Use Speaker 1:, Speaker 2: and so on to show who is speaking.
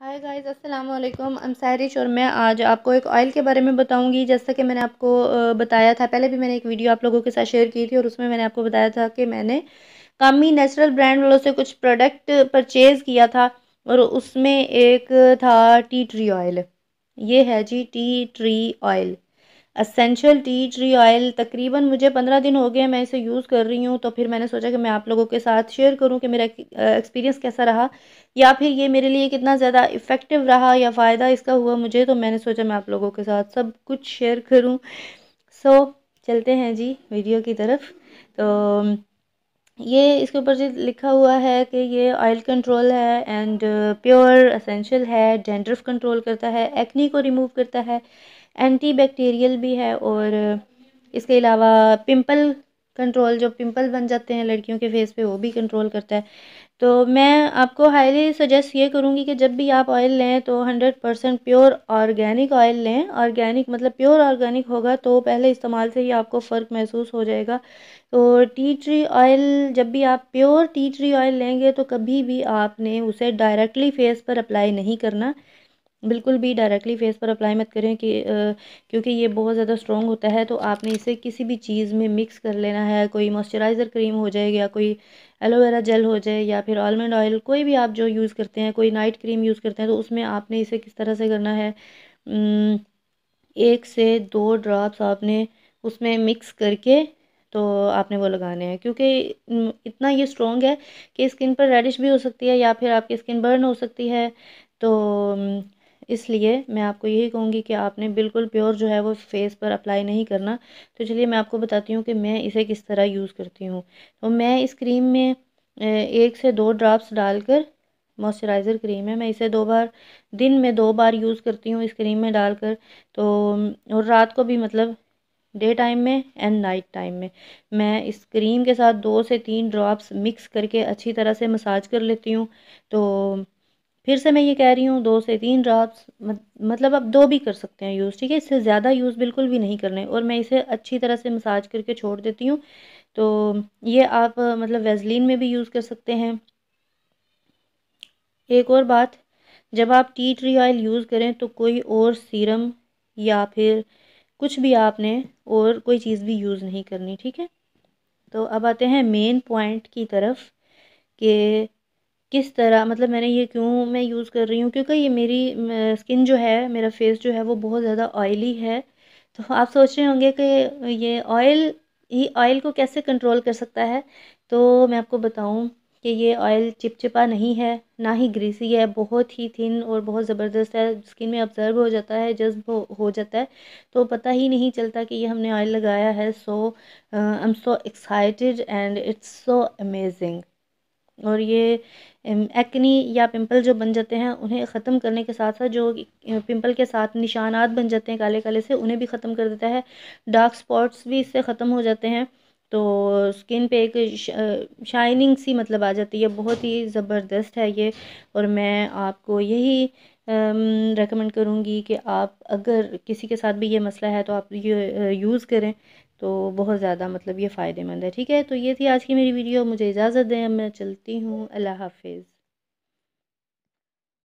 Speaker 1: hi guys अस्सलाम वालेकुम I am सारिश और मैं आज आपको एक ऑयल के बारे में बताऊंगी जैसा कि मैंने आपको बताया था पहले भी मैंने एक वीडियो आप लोगों के साथ शेयर की थी और उसमें मैंने आपको बताया था कि मैंने कामी नेचुरल ब्रांड वालों से कुछ प्रोडक्ट परचेज़ किया था और उसमें एक था टी ट्री ऑयल ये है जी tea tree oil essential tea tree oil तकरीबन मुझे पंद्रह दिन हो गए मैं इसे यूज़ कर रही हूँ तो फिर मैंने सोचा कि मैं आप लोगों के साथ शेयर करूँ कि मेरा एक्सपीरियंस कैसा रहा या फिर ये मेरे लिए कितना ज़्यादा इफ़ेक्टिव रहा या फ़ायदा इसका हुआ मुझे तो मैंने सोचा मैं आप लोगों के साथ सब कुछ शेयर करूँ सो so, चलते हैं जी वीडियो की तरफ तो ये इसके ऊपर जी लिखा हुआ है कि ये ऑयल कंट्रोल है एंड प्योर असेंशियल है डेंड्रफ कंट्रोल करता है एक्नी को रिमूव करता है एंटी बैक्टीरियल भी है और इसके अलावा पिंपल कंट्रोल जो पिंपल बन जाते हैं लड़कियों के फेस पे वो भी कंट्रोल करता है तो मैं आपको हाईली सजेस्ट ये करूँगी कि जब भी आप ऑयल लें तो hundred percent pure organic oil लें ऑर्गेनिक मतलब प्योर ऑर्गेनिक होगा तो पहले इस्तेमाल से ही आपको फ़र्क महसूस हो जाएगा तो टी ट्री ऑयल जब भी आप प्योर टी ट्री ऑयल लेंगे तो कभी भी आपने उसे डायरेक्टली फेस पर अप्लाई नहीं करना बिल्कुल भी डायरेक्टली फेस पर अप्लाई मत करें कि क्योंकि ये बहुत ज़्यादा स्ट्रॉन्ग होता है तो आपने इसे किसी भी चीज़ में मिक्स कर लेना है कोई मॉइस्चराइज़र क्रीम हो जाए या कोई एलोवेरा जेल हो जाए या फिर आलमंड ऑयल कोई भी आप जो यूज़ करते हैं कोई नाइट क्रीम यूज़ करते हैं तो उसमें आपने इसे किस तरह से करना है एक से दो ड्रॉप्स आपने उसमें मिक्स करके तो आपने वो लगाने हैं क्योंकि इतना ये स्ट्रॉन्ग है कि स्किन पर रेडिश भी हो सकती है या फिर आपकी स्किन बर्न हो सकती है तो इसलिए मैं आपको यही कहूँगी कि आपने बिल्कुल प्योर जो है वो फेस पर अप्लाई नहीं करना तो चलिए मैं आपको बताती हूँ कि मैं इसे किस तरह यूज़ करती हूँ तो मैं इस क्रीम में एक से दो ड्राप्स डालकर मॉइस्चराइज़र क्रीम है मैं इसे दो बार दिन में दो बार यूज़ करती हूँ इस क्रीम में डालकर तो और रात को भी मतलब डे टाइम में एंड नाइट टाइम में मैं इस क्रीम के साथ दो से तीन ड्रॉप्स मिक्स करके अच्छी तरह से मसाज कर लेती हूँ तो फिर से मैं ये कह रही हूँ दो से तीन ड्राप्स मतलब आप दो भी कर सकते हैं यूज़ ठीक है इससे ज़्यादा यूज़ बिल्कुल भी नहीं करने और मैं इसे अच्छी तरह से मसाज करके छोड़ देती हूँ तो ये आप मतलब वेजलिन में भी यूज़ कर सकते हैं एक और बात जब आप टी ट्री ऑयल यूज़ करें तो कोई और सीरम या फिर कुछ भी आपने और कोई चीज़ भी यूज़ नहीं करनी ठीक है तो अब आते हैं मेन पॉइंट की तरफ कि किस तरह मतलब मैंने ये क्यों मैं यूज़ कर रही हूँ क्योंकि ये मेरी स्किन जो है मेरा फेस जो है वो बहुत ज़्यादा ऑयली है तो आप सोच रहे होंगे कि ये ऑयल ही ऑयल को कैसे कंट्रोल कर सकता है तो मैं आपको बताऊँ कि ये ऑयल चिपचिपा नहीं है ना ही ग्रीसी है बहुत ही थिन और बहुत ज़बरदस्त है स्किन में ऑब्ज़र्व हो जाता है जज्ब हो, हो जाता है तो पता ही नहीं चलता कि ये हमने ऑयल लगाया है so I am so excited and it's so amazing और ये एक्नी या पिंपल जो बन जाते हैं उन्हें ख़त्म करने के साथ साथ जो पिंपल के साथ निशानात बन जाते हैं काले काले से उन्हें भी ख़त्म कर देता है डार्क स्पॉट्स भी इससे ख़त्म हो जाते हैं तो स्किन पे एक शाइनिंग सी मतलब आ जाती है बहुत ही ज़बरदस्त है ये और मैं आपको यही रेकमेंड करूँगी कि आप अगर किसी के साथ भी ये मसला है तो आप ये यूज़ करें तो बहुत ज़्यादा मतलब ये फ़ायदेमंद है ठीक है तो ये थी आज की मेरी वीडियो मुझे इजाज़त दें अब मैं चलती हूँ अल्लाह हाफिज़